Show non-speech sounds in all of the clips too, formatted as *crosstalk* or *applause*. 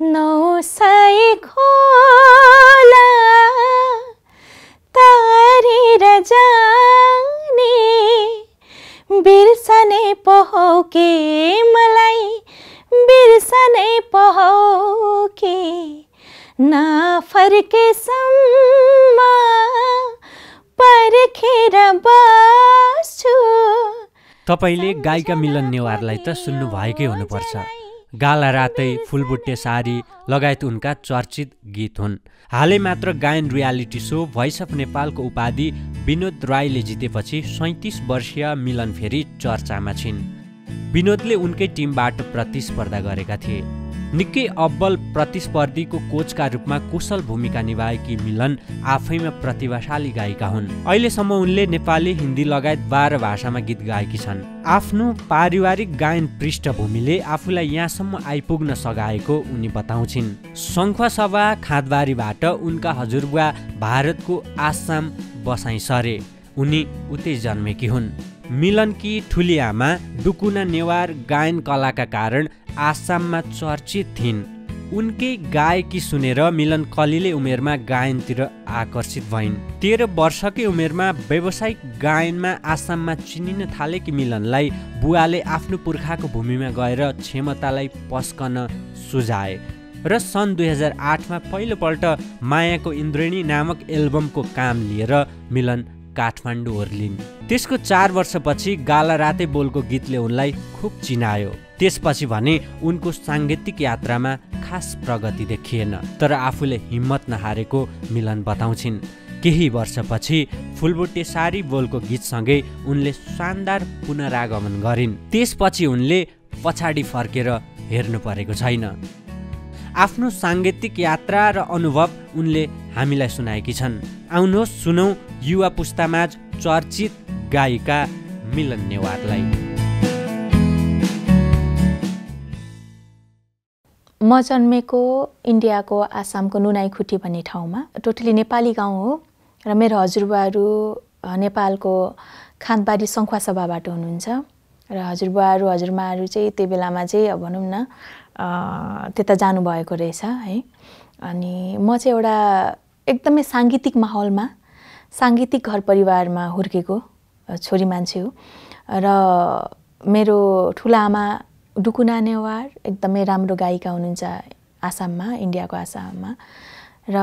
नौ सय खोला तारेर जाने बिर्सने पहौ के मलाई बिर्सने पहौके के ना सम्मा पर्खेर बस्छु तपाईँले गायिका मिलन नेवारलाई त भएकै हुनुपर्छ गाला रातै फुलबुट्टे सारी लगायत उनका चर्चित गीत हुन् हालै मात्र गायन रियालिटी सो भोइस अफ नेपालको उपाधि विनोद राईले जितेपछि सैतिस वर्षीय मिलन फेरि चर्चामा छिन् विनोदले उनकै टिमबाट प्रतिस्पर्धा गरेका थिए निकै अब्बल प्रतिस्पर्धीको कोचका रूपमा कुशल भूमिका निभाएकी मिलन आफैमा प्रतिभाशाली गायिका हुन् अहिलेसम्म उनले नेपाली हिन्दी लगायत बाह्र भाषामा गीत गाएकी छन् आफ्नो पारिवारिक गायन पृष्ठभूमिले आफूलाई यहाँसम्म आइपुग्न सघाएको उनी बताउँछिन् सभा खाँदबारीबाट उनका हजुरबुवा भारतको आसाम बसाइ सरे उनी उतै जन्मेकी हुन् मिलनकी ठुली आमा डुकुना नेवार गायन कलाका कारण आसाममा चर्चित थिइन् उनकै गायकी सुनेर मिलन कलीले उमेरमा गायनतिर आकर्षित भइन् तेह्र वर्षकै उमेरमा व्यावसायिक गायनमा आसाममा चिनिन थालेकी मिलनलाई बुवाले आफ्नो पुर्खाको भूमिमा गएर क्षमतालाई पस्कन सुझाए र सन् दुई हजार आठमा पहिलोपल्ट मायाको इन्द्रिणी नामक एल्बमको काम लिएर मिलन काठमाडौँ ओर्लिन् त्यसको चार वर्षपछि गाला राते बोलको गीतले उनलाई खुब चिनायो त्यसपछि भने उनको साङ्गीतिक यात्रामा खास प्रगति देखिएन तर आफूले हिम्मत नहारेको मिलन बताउँछिन् केही वर्षपछि फुलबुटे सारी बोलको गीतसँगै उनले शानदार पुनरागमन गरिन् त्यसपछि उनले पछाडि फर्केर हेर्नु परेको छैन आफ्नो साङ्गीतिक यात्रा र अनुभव उनले हामीलाई सुनाएकी छन् आउनुहोस् सुनौ युवा पुस्तामाझ चर्चित गायिका मिलन नेवारलाई म जन्मेको इन्डियाको आसामको नुनाइखुटी भन्ने ठाउँमा टोटली नेपाली गाउँ हो र मेरो हजुरबाहरू नेपालको खानबारी सङ्खुवा सभाबाट हुनुहुन्छ र हजुरबाहरू हजुरमाहरू चाहिँ त्यो बेलामा चाहिँ अब भनौँ न त्यता जानुभएको रहेछ है अनि म चाहिँ एउटा एकदमै साङ्गीतिक माहौलमा साङ्गीतिक घर परिवारमा हुर्केको छोरी मान्छे हो र मेरो ठुला आमा डुकुना नेवार एकदमै राम्रो गायिका हुनुहुन्छ आसाममा इन्डियाको आसाममा र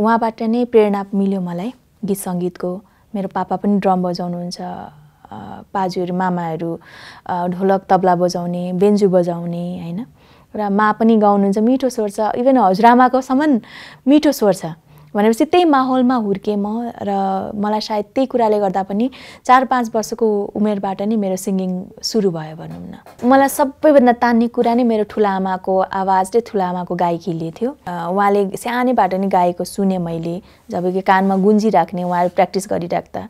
उहाँबाट नै प्रेरणा मिल्यो मलाई गीत सङ्गीतको मेरो पापा पनि ड्रम बजाउनुहुन्छ बाजुहरू मामाहरू ढोलक तबला बजाउने बेन्जु बजाउने होइन र मा पनि गाउनुहुन्छ मिठो स्वर छ इभन हजुरआमाकोसम्म मिठो स्वर छ भनेपछि त्यही माहौलमा हुर्केँ म र मलाई सायद त्यही कुराले गर्दा पनि चार पाँच वर्षको उमेरबाट नै मेरो सिङ्गिङ सुरु भयो भनौँ न मलाई सबैभन्दा तान्ने कुरा नै मेरो ठुला आमाको आवाजले ठुला आमाको गायकीले थियो उहाँले सानैबाट नै गाएको सुने मैले जब कि कानमा गुन्जिराख्ने उहाँले प्र्याक्टिस गरिराख्दा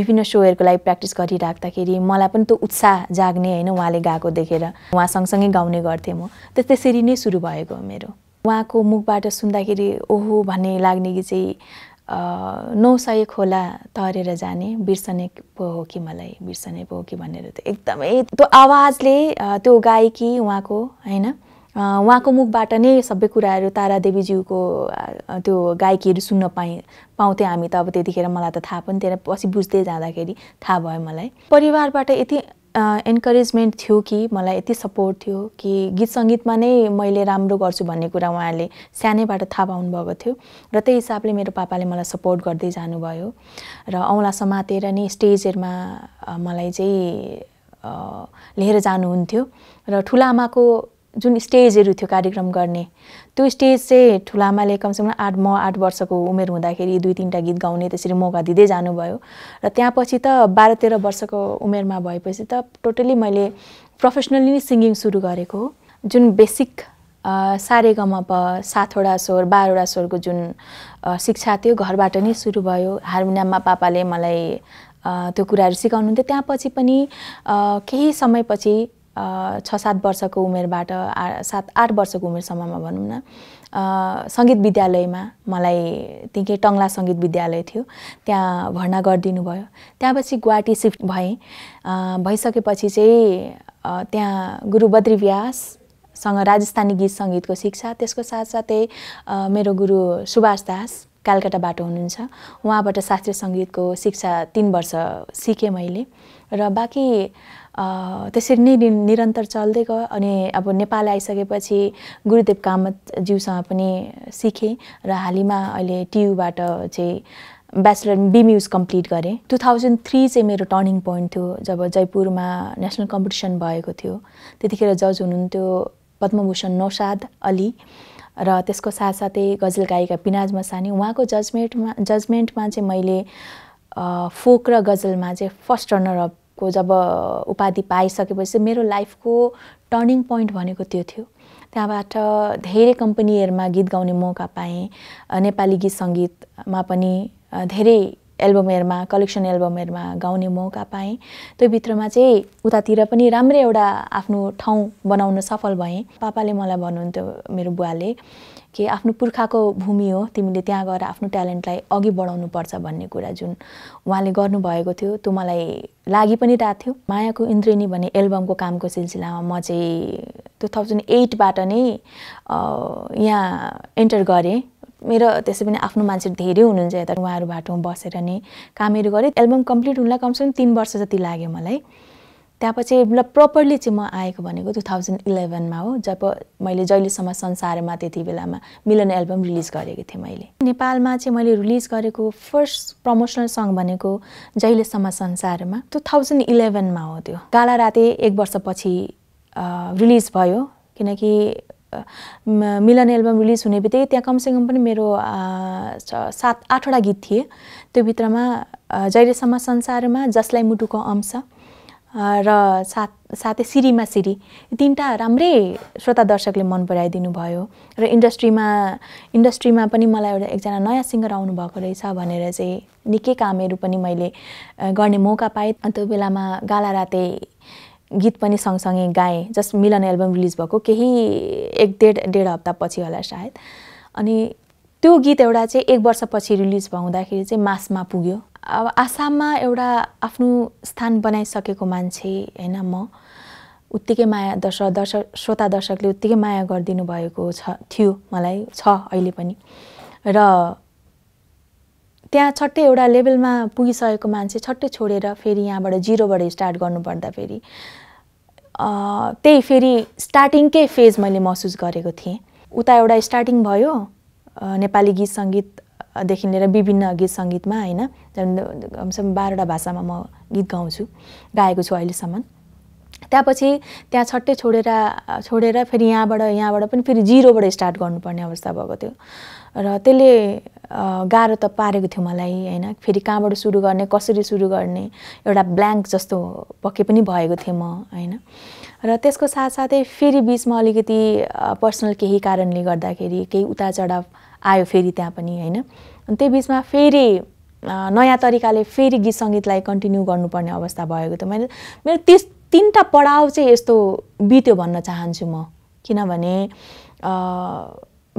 विभिन्न सोहरूको लागि प्र्याक्टिस गरिराख्दाखेरि मलाई पनि त्यो उत्साह जाग्ने होइन उहाँले गाएको देखेर उहाँ सँगसँगै गाउने गर्थेँ म त्यस त्यसरी नै सुरु भएको मेरो उहाँको मुखबाट सुन्दाखेरि ओहो भन्ने लाग्ने कि चाहिँ नौ सय खोला तरेर जाने बिर्सने पो हो कि मलाई बिर्सने पो हो कि भनेर त एकदमै त्यो आवाजले त्यो गायकी उहाँको होइन उहाँको मुखबाट नै सबै कुराहरू तारा देवीज्यूको त्यो गायकीहरू सुन्न पाएँ पाउँथ्यौँ हामी त अब त्यतिखेर मलाई त थाहा पनि थिएन पछि बुझ्दै जाँदाखेरि थाहा भयो मलाई परिवारबाट यति इन्करेजमेन्ट थियो कि मलाई यति सपोर्ट थियो कि गीत सङ्गीतमा नै मैले राम्रो गर्छु भन्ने कुरा उहाँले सानैबाट थाहा पाउनुभएको थियो र त्यही हिसाबले मेरो पापाले मलाई सपोर्ट गर्दै जानुभयो र औँला समातेर नै स्टेजहरूमा मलाई चाहिँ लिएर जानुहुन्थ्यो र ठुलामाको जुन स्टेजहरू थियो कार्यक्रम गर्ने त्यो स्टेज चाहिँ ठुलामाले कमसेकम आठ म आठ वर्षको उमेर हुँदाखेरि दुई तिनवटा गीत गाउने त्यसरी मौका दिँदै जानुभयो र त्यहाँपछि त बाह्र तेह्र वर्षको उमेरमा भएपछि त टोटल्ली मैले प्रोफेसनल्ली नै सिङ्गिङ सुरु गरेको जुन बेसिक सारेगमा प सातवटा स्वर बाह्रवटा स्वरको जुन शिक्षा थियो घरबाट नै सुरु भयो हार्मोनियममा पापाले मलाई त्यो कुराहरू सिकाउनुहुन्थ्यो त्यहाँपछि पनि केही समयपछि छ सात वर्षको उमेरबाट आ सात आठ वर्षको उमेरसम्ममा भनौँ न सङ्गीत विद्यालयमा मलाई तिकै टङ्ला सङ्गीत विद्यालय थियो त्यहाँ भर्ना गरिदिनु भयो त्यहाँपछि गुवाहाटी सिफ्ट भएँ भइसकेपछि चाहिँ त्यहाँ गुरु बद्री व्याससँग राजस्थानी गीत सङ्गीतको शिक्षा त्यसको साथसाथै मेरो गुरु सुभाष दास कलकत्ताबाट हुनुहुन्छ उहाँबाट शास्त्रीय सङ्गीतको शिक्षा तिन वर्ष सिकेँ मैले र बाँकी त्यसरी नै निरन्तर चल्दै गयो अनि अब नेपाल आइसकेपछि गुरुदेव कामतज्यूसँग पनि सिकेँ र हालैमा अहिले टियुबाट चाहिँ ब्याचलर बिमयुज कम्प्लिट गरेँ टु थाउजन्ड थ्री चाहिँ मेरो टर्निङ पोइन्ट थियो जब जयपुरमा नेसनल कम्पिटिसन भएको थियो त्यतिखेर जज हुनुहुन्थ्यो पद्मभूषण नौसाद अली र त्यसको साथसाथै गजल गायिका पिनाज मसानी उहाँको जजमेन्टमा जजमेन्टमा चाहिँ मैले फोक र गजलमा चाहिँ फर्स्ट रनरअपको जब उपाधि पाइसकेपछि मेरो लाइफको टर्निङ पोइन्ट भनेको त्यो थियो त्यहाँबाट धेरै कम्पनीहरूमा गीत गाउने मौका पाएँ नेपाली गीत सङ्गीतमा पनि धेरै एल्बमहरूमा कलेक्सन एल्बमहरूमा गाउने मौका पाएँ त्यो भित्रमा चाहिँ उतातिर पनि राम्रै एउटा आफ्नो ठाउँ बनाउन सफल भएँ पापाले मलाई भन्नुहुन्थ्यो मेरो बुवाले कि आफ्नो पुर्खाको भूमि हो तिमीले त्यहाँ गएर आफ्नो ट्यालेन्टलाई अघि बढाउनु पर्छ भन्ने कुरा जुन उहाँले गर्नुभएको थियो त्यो मलाई लागि पनि रहेको थियो मायाको इन्द्रेणी भन्ने एल्बमको कामको सिलसिलामा म चाहिँ टु थाउजन्ड एटबाट नै यहाँ इन्टर गरेँ मेरो त्यसै पनि आफ्नो मान्छे धेरै हुनुहुन्छ यता बाटोमा बसेर नि कामहरू गरेँ एल्बम कम्प्लिट हुनलाई कमसेकम तिन वर्ष जति लाग्यो मलाई त्यहाँपछि ल प्रपरली चाहिँ म आएको भनेको टु थाउजन्ड इलेभेनमा हो जब मैले जहिलेसम्म संसारमा त्यति बेलामा मिलन एल्बम रिलिज गरेको थिएँ मैले नेपालमा चाहिँ मैले रिलिज गरेको फर्स्ट प्रमोसनल सङ्ग भनेको जहिलेसम्म संसारमा टु थाउजन्ड इलेभेनमा हो त्यो काला राते एक वर्षपछि रिलिज भयो किनकि मिलन एल्बम रिलिज हुने बित्तिकै त्यहाँ कमसेकम पनि मेरो सात आठवटा गीत थिए त्यो भित्रमा जहिलेसम्म संसारमा जसलाई मुटुको अंश र साथ साथै सिरीमा सिरी तिनवटा राम्रै श्रोता दर्शकले मन पराइदिनु भयो र इन्डस्ट्रीमा इन्डस्ट्रीमा पनि मलाई एउटा एकजना नयाँ सिङ्गर आउनुभएको रहेछ भनेर चाहिँ निकै कामहरू पनि मैले गर्ने मौका पाएँ त्यो बेलामा गाला राते गीत पनि सँगसँगै गाएँ जस्ट मिलन एल्बम रिलिज भएको केही एक डेढ डेढ पछि होला सायद अनि त्यो गीत एउटा चाहिँ एक वर्षपछि रिलिज भाउँदाखेरि चाहिँ मासमा पुग्यो अब आसाममा एउटा आफ्नो स्थान बनाइसकेको मान्छे होइन म उत्तिकै माया दर्शक दर्शक श्रोता दर्शकले उत्तिकै माया गरिदिनु भएको छ थियो मलाई छ अहिले पनि र त्यहाँ छट्टै एउटा लेभलमा पुगिसकेको मान्छे छट्टै छोडेर फेरि यहाँबाट जिरोबाट स्टार्ट गर्नुपर्दा फेरि त्यही फेरि स्टार्टिङकै फेज मैले महसुस गरेको थिएँ उता एउटा स्टार्टिङ भयो नेपाली गीत सङ्गीतदेखि लिएर विभिन्न गीत सङ्गीतमा होइन कमसेकम बाह्रवटा भाषामा म गीत गाउँछु गाएको छु अहिलेसम्म त्यसपछि त्यहाँ छट्टै छोडेर छोडेर फेरि यहाँबाट यहाँबाट पनि फेरि जिरोबाट स्टार्ट गर्नुपर्ने अवस्था भएको थियो र त्यसले गाह्रो त पारेको थियो मलाई होइन फेरि कहाँबाट सुरु गर्ने कसरी सुरु गर्ने एउटा ब्ल्याङ्क जस्तो पक्कै पनि भएको थिएँ म होइन र त्यसको साथसाथै फेरि बिचमा अलिकति पर्सनल केही कारणले गर्दाखेरि केही उता चढाव आयो फेरि त्यहाँ पनि होइन अनि त्यही बिचमा फेरि नयाँ तरिकाले फेरि गीत सङ्गीतलाई कन्टिन्यू गर्नुपर्ने अवस्था भएको थियो मैले मेरो तिस तिनवटा पडाव चाहिँ यस्तो बित्यो भन्न चाहन्छु म किनभने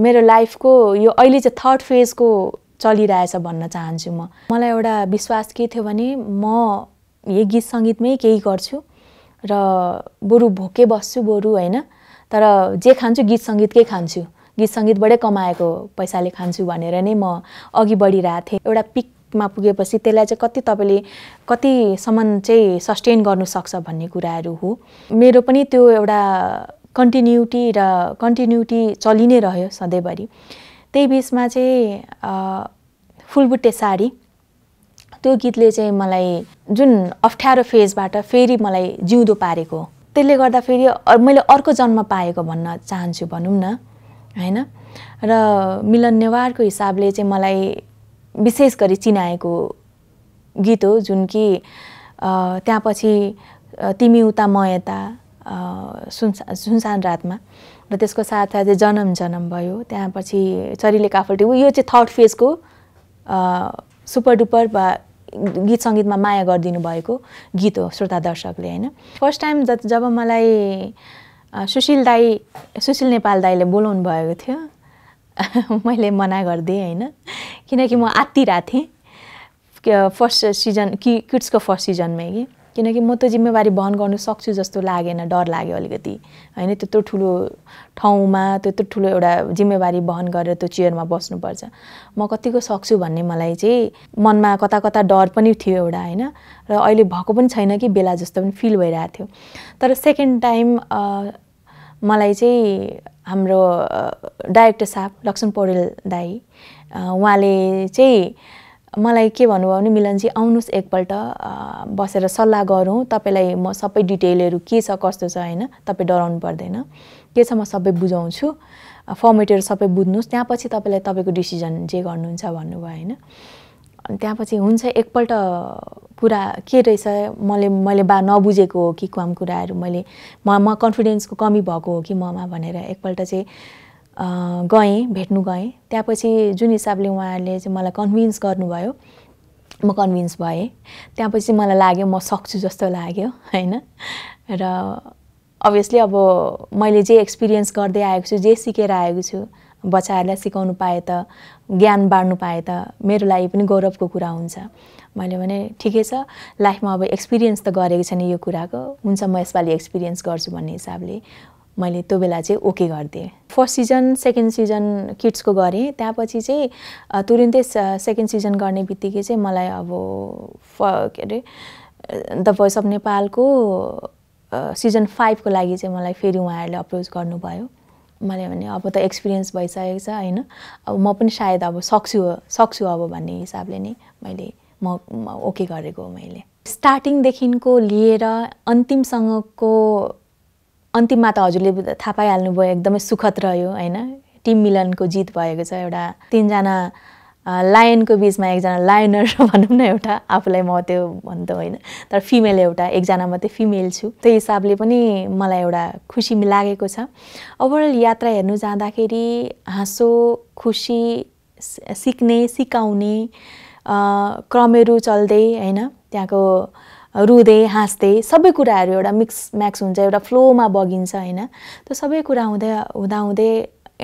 मेरो लाइफको यो अहिले चाहिँ थर्ड फेजको चलिरहेछ भन्न चाहन्छु म मलाई एउटा विश्वास के थियो भने म यही गीत सङ्गीतमै केही गर्छु र बरु भोकै बस्छु बरु होइन तर जे खान्छु गीत सङ्गीतकै खान्छु गीत सङ्गीतबाटै कमाएको पैसाले खान्छु भनेर नै म अघि बढिरहेको थिएँ एउटा पिक मा पुगेपछि त्यसलाई चाहिँ कति तपाईँले कतिसम्म चाहिँ सस्टेन गर्नुसक्छ भन्ने कुराहरू हो मेरो पनि त्यो एउटा कन्टिन्युटी र कन्टिन्युटी चलि नै रह्यो सधैँभरि त्यही बिचमा चाहिँ फुलबुट्टे साडी त्यो गीतले चाहिँ मलाई जुन अप्ठ्यारो फेजबाट फेरि मलाई जिउँदो पारेको त्यसले गर्दा फेरि मैले अर्को जन्म पाएको भन्न चाहन्छु भनौँ न होइन र मिलन नेवारको हिसाबले चाहिँ मलाई विशेष गरी चिनाएको गीत हो जुन कि त्यहाँ पछि तिमी उता म यता सुनसा सुनसान रातमा र त्यसको साथसाथै जनम जनम भयो त्यहाँ पछि चरीले काफल्टी यो चाहिँ थर्ड फेजको सुपर डुपर वा गीत सङ्गीतमा माया गरिदिनु भएको गीत हो श्रोता दर्शकले होइन फर्स्ट टाइम जब मलाई सुशील दाई सुशील नेपाल दाईले बोलाउनु भएको थियो *laughs* मैले मना गरिदिएँ होइन किनकि म आत्तिरहेको थिएँ फर्स्ट सिजन कि किड्सको फर्स्ट सिजनमै कि किनकि म त जिम्मेवारी बहन गर्नु सक्छु जस्तो लागेन डर लाग्यो अलिकति होइन त्यत्रो ठुलो ठाउँमा त्यत्रो ठुलो एउटा जिम्मेवारी बहन गरेर त्यो चेयरमा बस्नुपर्छ म कतिको सक्छु भन्ने मलाई चाहिँ मनमा कता कता डर पनि थियो एउटा होइन र अहिले भएको पनि छैन कि बेला जस्तो पनि फिल भइरहेको थियो तर सेकेन्ड टाइम मलाई चाहिँ हाम्रो डाइरेक्टर साहब लक्ष्मण पौडेल दाई उहाँले चाहिँ मलाई के भन्नुभयो भने मिलनजी आउनुहोस् एकपल्ट बसेर सल्लाह गरौँ तपाईँलाई म सबै डिटेलहरू के छ कस्तो छ होइन तपाईँ डराउनु पर्दैन के छ म सबै बुझाउँछु फर्मेटहरू सबै बुझ्नुहोस् त्यहाँ पछि तपाईँलाई तपाईँको डिसिजन जे गर्नुहुन्छ भन्नुभयो होइन त्यहाँपछि हुन्छ एकपल्ट कुरा के रहेछ मैले मैले बा नबुझेको हो कि काम कुराहरू मैले म म कन्फिडेन्सको कमी भएको हो कि ममा भनेर एकपल्ट चाहिँ गएँ भेट्नु गएँ त्यहाँपछि जुन हिसाबले उहाँहरूले चाहिँ मलाई कन्भिन्स गर्नुभयो म कन्भिन्स भएँ त्यहाँपछि मलाई लाग्यो म सक्छु जस्तो लाग्यो होइन र अभियसली अब मैले जे एक्सपिरियन्स गर्दै आएको छु जे सिकेर आएको छु बच्चाहरूलाई सिकाउनु पाएँ त ज्ञान बाँड्नु पाएँ त मेरो लागि पनि गौरवको कुरा हुन्छ मैले भने ठिकै छ लाइफमा अब एक्सपिरियन्स त गरेको छैन यो कुराको हुन्छ म यसपालि एक्सपिरियन्स गर्छु भन्ने हिसाबले मैले त्यो बेला चाहिँ ओके गरिदिएँ फर्स्ट सिजन सेकेन्ड सिजन किड्सको गरेँ त्यहाँपछि चाहिँ तुरुन्तै सेकेन्ड सिजन गर्ने बित्तिकै चाहिँ मलाई अब फ के अरे द भोइस अफ नेपालको सिजन फाइभको लागि चाहिँ मलाई फेरि उहाँहरूले अप्रोच गर्नुभयो मैले भने अब त एक्सपिरियन्स भइसकेको छ होइन अब म पनि सायद अब सक्छु सक्छु अब भन्ने हिसाबले नै मैले म ओके गरेको हो मैले स्टार्टिङदेखिको लिएर अन्तिमसँगको अन्तिममा त हजुरले थाहा पाइहाल्नुभयो एकदमै सुखद रह्यो होइन टिम मिलनको जित भएको छ एउटा तिनजना लायनको बिचमा एकजना लायनर *laughs* भनौँ न एउटा आफूलाई म त्यो भन्दा होइन तर फिमेल एउटा एकजना मात्रै फिमेल छु त्यही हिसाबले पनि मलाई एउटा खुसी लागेको छ ओभरअल यात्रा हेर्नु जाँदाखेरि हाँसो खुसी सिक्ने सिकाउने क्रमेरू चल्दै होइन त्यहाँको रुँदै हाँस्दै सबै कुराहरू एउटा मिक्स म्याक्स हुन्छ एउटा फ्लोमा बगिन्छ होइन त्यो सबै कुरा हुँदै हुँदाहुँदै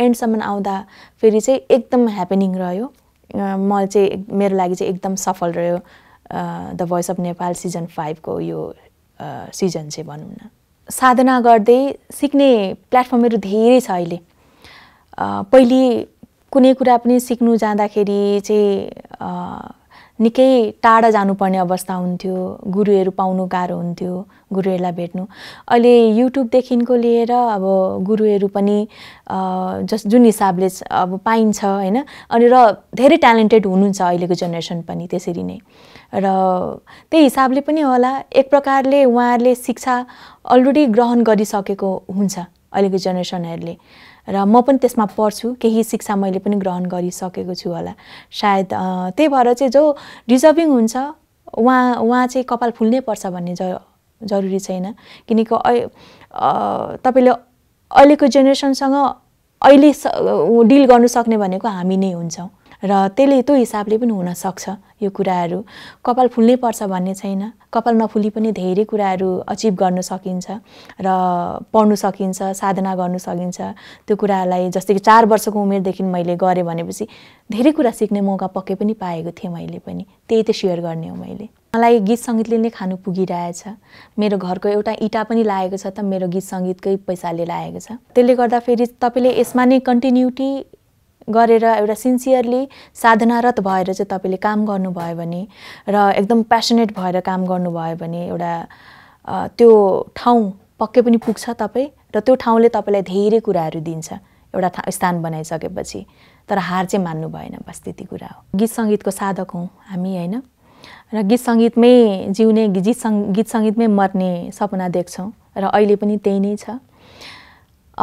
एन्डसम्म आउँदा फेरि चाहिँ एकदम ह्यापेनिङ रह्यो म चाहिँ मेरो लागि चाहिँ एकदम सफल रह्यो the voice of Nepal season फाइभको यो सिजन चाहिँ भनौँ न साधना गर्दै सिक्ने प्लेटफर्महरू धेरै छ अहिले पहिले कुनै कुरा पनि सिक्नु जाँदाखेरि चाहिँ निकै टाढा जानुपर्ने अवस्था हुन्थ्यो गुरुहरू पाउनु गाह्रो हुन्थ्यो गुरुहरूलाई भेट्नु अहिले युट्युबदेखिको लिएर अब गुरुहरू पनि जस जुन हिसाबले अब पाइन्छ होइन अनि र धेरै ट्यालेन्टेड हुनुहुन्छ अहिलेको जेनेरेसन पनि त्यसरी नै र त्यही हिसाबले पनि होला एक प्रकारले उहाँहरूले शिक्षा अलरेडी ग्रहण गरिसकेको हुन्छ अहिलेको जेनेरेसनहरूले र म पनि त्यसमा पढ्छु केही शिक्षा मैले पनि ग्रहण गरिसकेको छु होला सायद त्यही भएर चाहिँ जो डिजर्भिङ हुन्छ उहाँ उहाँ चाहिँ कपाल फुल्नै पर्छ भन्ने ज जरुरी छैन किनकि तपाईँले अहिलेको जेनेरेसनसँग अहिले डिल गर्नु सक्ने भनेको हामी नै हुन्छौँ र त्यसले त्यो हिसाबले पनि हुनसक्छ यो कुराहरू कपाल फुल्नै पर्छ भन्ने छैन कपाल नफुली पनि धेरै कुराहरू अचिभ गर्न सकिन्छ र पढ्नु सकिन्छ साधना गर्नु सकिन्छ त्यो कुरालाई जस्तै कि चार वर्षको उमेरदेखि मैले गरेँ भनेपछि धेरै कुरा सिक्ने मौका पक्कै पनि पाएको थिएँ मैले पनि त्यही त सेयर गर्ने हो मैले मलाई गीत सङ्गीतले नै खानु पुगिरहेछ मेरो घरको एउटा इँटा पनि लागेको छ त मेरो गीत सङ्गीतकै पैसाले लागेको छ त्यसले गर्दा फेरि तपाईँले यसमा नै कन्टिन्युटी गरेर एउटा सिन्सियरली साधनारत भएर चाहिँ तपाईँले काम गर्नुभयो भने र एकदम प्यासनेट भएर काम गर्नुभयो भने एउटा त्यो ठाउँ पक्कै पनि पुग्छ तपाईँ र त्यो ठाउँले तपाईँलाई धेरै कुराहरू दिन्छ एउटा स्थान बनाइसकेपछि तर हार चाहिँ मान्नु भएन बस त्यति कुरा हो गीत सङ्गीतको साधक हौँ हामी होइन र गीत सङ्गीतमै जिउने गीत सङ् गीत सङ्गीतमै मर्ने सपना देख्छौँ र अहिले पनि त्यही नै छ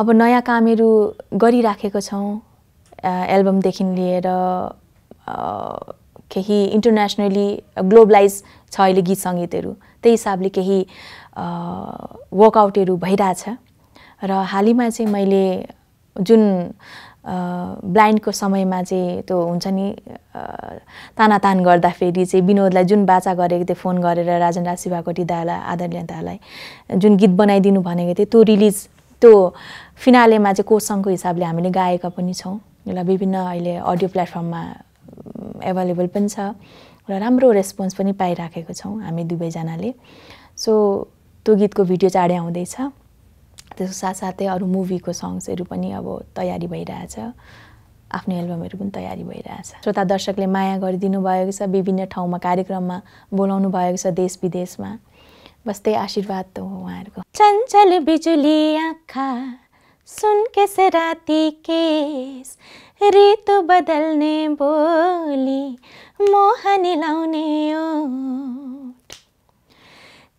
अब नयाँ कामहरू गरिराखेको छौँ एल्बमदेखि लिएर केही इन्टरनेसनली ग्लोबलाइज छ अहिले गीत सङ्गीतहरू त्यही हिसाबले केही वर्कआउटहरू भइरहेछ र हालैमा चाहिँ मैले जुन ब्लाइन्डको समयमा चाहिँ त्यो हुन्छ नि तानातान गर्दाखेरि चाहिँ विनोदलाई जुन बाचा गरेको थिएँ फोन गरेर राजन राज शिवाकोटी दालाई आदरणीय दालाई जुन गीत बनाइदिनु भनेको थिएँ त्यो रिलिज त्यो फिनालेमा चाहिँ कोसङको हिसाबले हामीले गाएका पनि छौँ यसलाई विभिन्न अहिले अडियो प्लेटफर्ममा एभाइलेबल पनि छ र राम्रो रेस्पोन्स पनि पाइराखेको छौँ हामी दुवैजनाले सो त्यो गीतको भिडियो चाँडै आउँदैछ त्यसको साथसाथै अरू मुभीको सङ्ग्सहरू पनि अब तयारी भइरहेछ आफ्नो एल्बमहरू पनि तयारी भइरहेछ श्रोता दर्शकले माया गरिदिनु भएको छ विभिन्न ठाउँमा कार्यक्रममा बोलाउनु भएको छ देश विदेशमा बस आशीर्वाद त हो उहाँहरूको चञ्चल बिजुली आँखा सुन के सराती केस रितु बदलने बोली मोहनी लाउने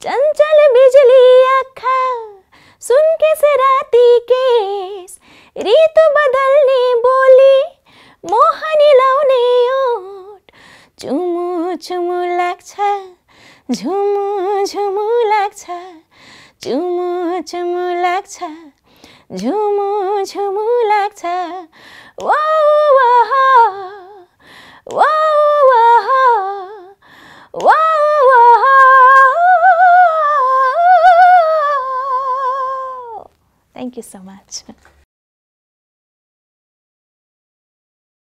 चंचल बिजली आखा सुन के सराती केस ऋतु बदलने बोली मोहन लाउने ओठ चुमु चुमु लाग्छ झुमु झुमु लाग्छ चुमु चुमु लाग्छ ঝুমু ঝুমু লাগছে ওয়াও ওয়াহা ওয়াও ওয়াহা ওয়াও ওয়াহা Thank you so much.